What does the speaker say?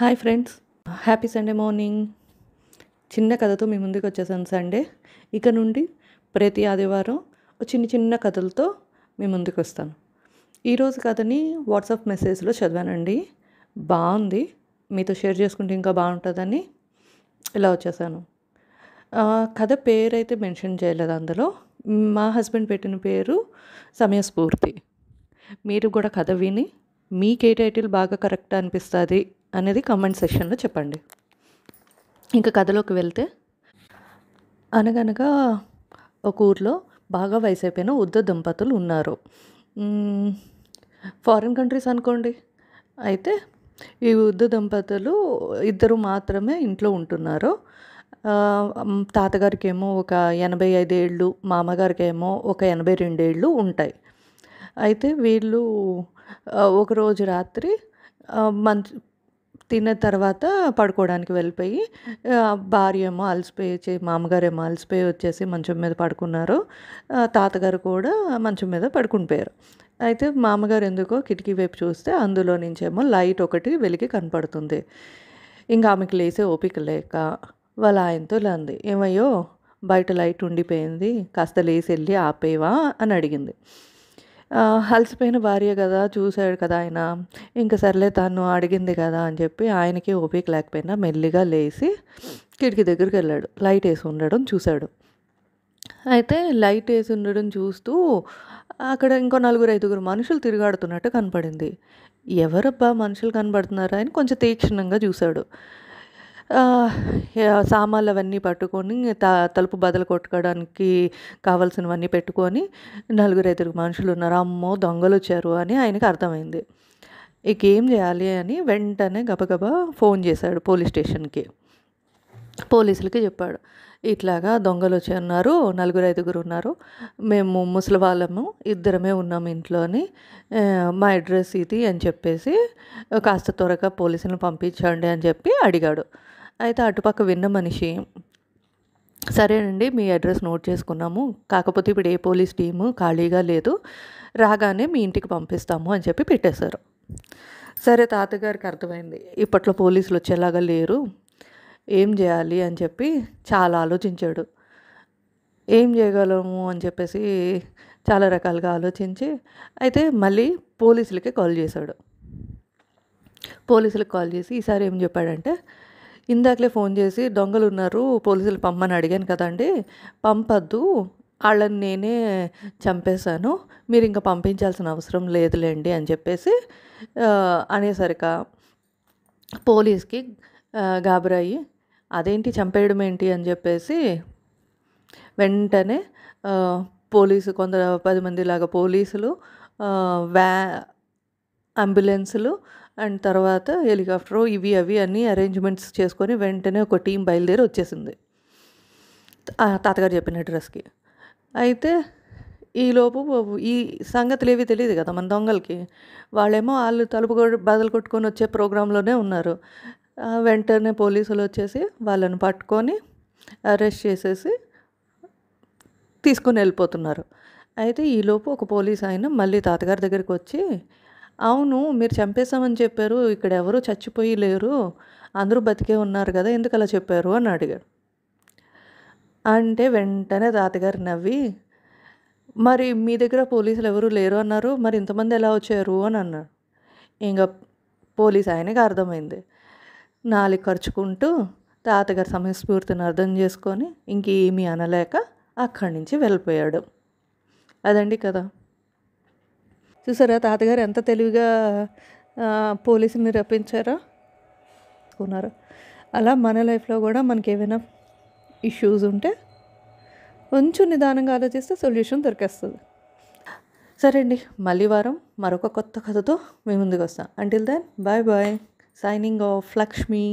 hi friends happy Sunday morning చిన్న కథతో మీ ముందుకు వచ్చేసాను సండే ఇక నుండి ప్రతి ఆదివారం చిన్న చిన్న కథలతో మీ ముందుకు వస్తాను ఈరోజు కథని వాట్సాప్ మెసేజ్లో చదివానండి బాగుంది మీతో షేర్ చేసుకుంటే ఇంకా బాగుంటుందని ఇలా వచ్చేసాను కథ పేరైతే మెన్షన్ చేయలేదు అందులో మా హస్బెండ్ పెట్టిన పేరు సమయస్ఫూర్తి మీరు కూడా కథ విని మీకే టైటిల్ బాగా కరెక్ట్ అనిపిస్తుంది అనేది కామెంట్ సెక్షన్లో చెప్పండి ఇంకా కథలోకి వెళ్తే అనగనగా ఒక ఊర్లో బాగా వయసు అయిపోయిన ఉద్ద దంపతులు ఉన్నారు ఫారిన్ కంట్రీస్ అనుకోండి అయితే ఈ ఉద్ద దంపతులు ఇద్దరు మాత్రమే ఇంట్లో ఉంటున్నారు తాతగారికి ఏమో ఒక ఎనభై ఐదేళ్ళు మామగారికి ఏమో ఒక ఎనభై రెండేళ్ళు ఉంటాయి అయితే వీళ్ళు ఒకరోజు రాత్రి మంచి తిన్న తర్వాత పడుకోవడానికి వెళ్ళిపోయి భార్య ఏమో అలసిపోయి మామగారు ఏమో అలసిపోయి వచ్చేసి మంచం మీద పడుకున్నారు తాతగారు కూడా మంచం మీద పడుకునిపోయారు అయితే మామగారు ఎందుకో కిటికీ వైపు చూస్తే అందులో నుంచేమో లైట్ ఒకటి వెలిగి కనపడుతుంది ఇంకా ఆమెకి లేసే ఓపిక లేక వాళ్ళ ఆయనతో అంది ఏమయ్యో బయట లైట్ ఉండిపోయింది కాస్త లేసి వెళ్ళి ఆపేవా అని అడిగింది అలసిపోయిన భార్య కదా చూశాడు కదా ఆయన ఇంకా సర్లే తను అడిగింది కదా అని చెప్పి ఆయనకి ఓపిక లేకపోయినా మెల్లిగా లేచి కిటికీ దగ్గరికి వెళ్ళాడు లైట్ వేసి ఉండడం చూశాడు అయితే లైట్ వేసి ఉండడం చూస్తూ అక్కడ ఇంకో నలుగురు ఐదుగురు మనుషులు తిరుగాడుతున్నట్టు కనపడింది ఎవరబ్బా మనుషులు కనబడుతున్నారా అని కొంచెం తీక్షణంగా చూశాడు సామాన్లు అవన్నీ పట్టుకొని త తలుపు బదలు కొట్టుకోవడానికి కావాల్సినవన్నీ పెట్టుకొని నలుగురు ఐదుగురు మనుషులు ఉన్నారు అమ్మో దొంగలు వచ్చారు అని ఆయనకు అర్థమైంది ఇక ఏం చేయాలి అని వెంటనే గబగబా ఫోన్ చేశాడు పోలీస్ స్టేషన్కి పోలీసులకి చెప్పాడు ఇట్లాగా దొంగలు వచ్చి ఉన్నారు నలుగురు ఐదుగురు ఉన్నారు మేము ముసలి వాళ్ళము ఇద్దరమే ఉన్నాం ఇంట్లోని మా అడ్రస్ ఇది అని చెప్పేసి కాస్త త్వరగా పోలీసులను పంపించండి అని చెప్పి అడిగాడు అయితే అటుపక్క విన్న మనిషి సరేనండి మీ అడ్రస్ నోట్ చేసుకున్నాము కాకపోతే ఇప్పుడు ఏ పోలీస్ టీము ఖాళీగా లేదు రాగానే మీ ఇంటికి పంపిస్తాము అని చెప్పి పెట్టేశారు సరే తాతగారికి అర్థమైంది ఇప్పట్లో పోలీసులు వచ్చేలాగా లేరు ఏం చేయాలి అని చెప్పి చాలా ఆలోచించాడు ఏం చేయగలము అని చెప్పేసి చాలా రకాలుగా ఆలోచించి అయితే మళ్ళీ పోలీసులకే కాల్ చేశాడు పోలీసులకు కాల్ చేసి ఈసారి ఏం చెప్పాడంటే ఇందాకలే ఫోన్ చేసి దొంగలు ఉన్నారు పోలీసులు పంపమని అడిగాను కదండి పంపద్దు వాళ్ళని నేనే చంపేశాను మీరు ఇంకా పంపించాల్సిన అవసరం లేదులేండి అని చెప్పేసి అనేసరిక పోలీస్కి గాబరాయి అదేంటి చంపేయడం ఏంటి అని చెప్పేసి వెంటనే పోలీసు కొందరు పది మంది లాగా పోలీసులు వ్యా అంబులెన్సులు అండ్ తర్వాత హెలికాప్టరు ఇవి అవి అన్నీ అరేంజ్మెంట్స్ చేసుకొని వెంటనే ఒక టీం బయలుదేరి వచ్చేసింది తాతగారు చెప్పిన అడ్రస్కి అయితే ఈలోపు ఈ సంగతులు ఏవి తెలియదు కదా మన దొంగలకి వాళ్ళేమో వాళ్ళు తలుపు బదులు కొట్టుకొని వచ్చే ప్రోగ్రాంలోనే ఉన్నారు వెంటనే పోలీసులు వచ్చేసి వాళ్ళను పట్టుకొని అరెస్ట్ చేసేసి తీసుకొని వెళ్ళిపోతున్నారు అయితే ఈలోపు ఒక పోలీస్ ఆయన మళ్ళీ తాతగారి దగ్గరికి వచ్చి అవును మీరు చంపేశామని చెప్పారు ఇక్కడ ఎవరు చచ్చిపోయి లేరు అందరూ బతికే ఉన్నారు కదా ఎందుకు అలా చెప్పారు అని అడిగాడు అంటే వెంటనే తాతగారు నవ్వి మరి మీ దగ్గర పోలీసులు ఎవరు లేరు అన్నారు మరి ఇంతమంది ఎలా వచ్చారు అని అన్నారు ఇంకా పోలీస్ ఆయనకి అర్థమైంది నాలుగు ఖర్చుకుంటూ తాతగారు సమయస్ఫూర్తిని అర్థం చేసుకొని ఇంకేమీ అనలేక అక్కడి నుంచి వెళ్ళిపోయాడు అదండి కదా చూసారా తాతగారు ఎంత తెలివిగా పోలీసుని రప్పించారో ఉన్నారు అలా మన లైఫ్లో కూడా మనకి ఏమైనా ఇష్యూస్ ఉంటే కొంచెం నిదానంగా ఆలోచిస్తే సొల్యూషన్ దొరికేస్తుంది సరే అండి మళ్ళీ వారం మరొక కొత్త కథతో మేము ముందుకు వస్తాం until then bye bye signing off Lakshmi